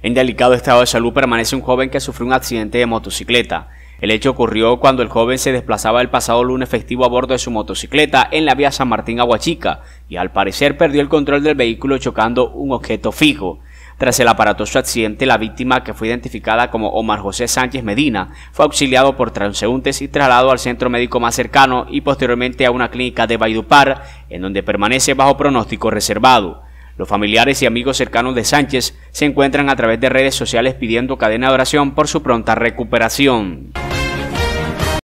En delicado estado de salud permanece un joven que sufrió un accidente de motocicleta. El hecho ocurrió cuando el joven se desplazaba el pasado lunes festivo a bordo de su motocicleta en la vía San Martín Aguachica y al parecer perdió el control del vehículo chocando un objeto fijo. Tras el aparatoso accidente, la víctima, que fue identificada como Omar José Sánchez Medina, fue auxiliado por transeúntes y trasladado al centro médico más cercano y posteriormente a una clínica de Baidupar, en donde permanece bajo pronóstico reservado. Los familiares y amigos cercanos de Sánchez se encuentran a través de redes sociales pidiendo cadena de oración por su pronta recuperación.